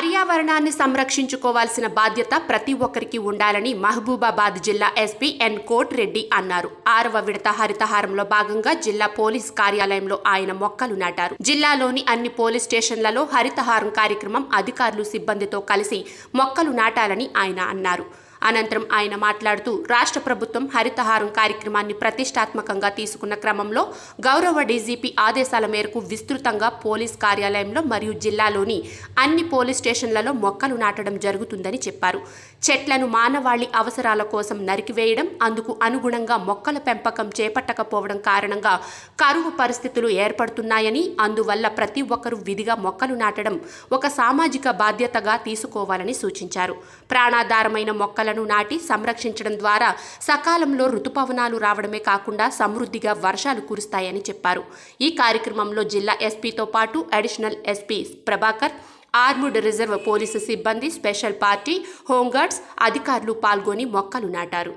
పర్యావరణాన్ని సంరక్షించుకోవాల్సిన బాధ్యత ప్రతి ఒక్కరికి ఉండాలని మహబూబాబాద్ జిల్లా ఎస్పీ ఎన్ కోట్ రెడ్డి అన్నారు ఆరవ విడత హరితహారంలో భాగంగా జిల్లా పోలీస్ కార్యాలయంలో ఆయన మొక్కలు నాటారు జిల్లాలోని అన్ని పోలీస్ స్టేషన్లలో హరితహారం కార్యక్రమం అధికారులు సిబ్బందితో కలిసి మొక్కలు నాటాలని ఆయన అన్నారు అనంతరం ఆయన మాట్లాడుతూ రాష్ట్ర ప్రభుత్వం హరితహారం కార్యక్రమాన్ని ప్రతిష్టాత్మకంగా తీసుకున్న క్రమంలో గౌరవ డీజీపీ ఆదేశాల మేరకు విస్తృతంగా పోలీస్ కార్యాలయంలో మరియు జిల్లాలోని అన్ని పోలీస్ స్టేషన్లలో మొక్కలు నాటడం జరుగుతుందని చెప్పారు చెట్లను మానవాళి అవసరాల కోసం నరికివేయడం అందుకు అనుగుణంగా మొక్కల పెంపకం చేపట్టకపోవడం కారణంగా కరువు పరిస్థితులు ఏర్పడుతున్నాయని అందువల్ల ప్రతి ఒక్కరూ విధిగా మొక్కలు నాటడం ఒక సామాజిక బాధ్యతగా తీసుకోవాలని సూచించారు ప్రాణాధారమైన మొక్కల మొక్కలను నాటి సంరక్షించడం ద్వారా సకాలంలో రుతుపవనాలు రావడమే కాకుండా సమృద్ధిగా వర్షాలు కురుస్తాయని చెప్పారు ఈ కార్యక్రమంలో జిల్లా ఎస్పీతో పాటు additional SP Prabhakar armed reserve police సిబ్బంది స్పెషల్ పార్టీ హోంగార్డ్స్ అధికారులు పాల్గొని మొక్కలు నాటారు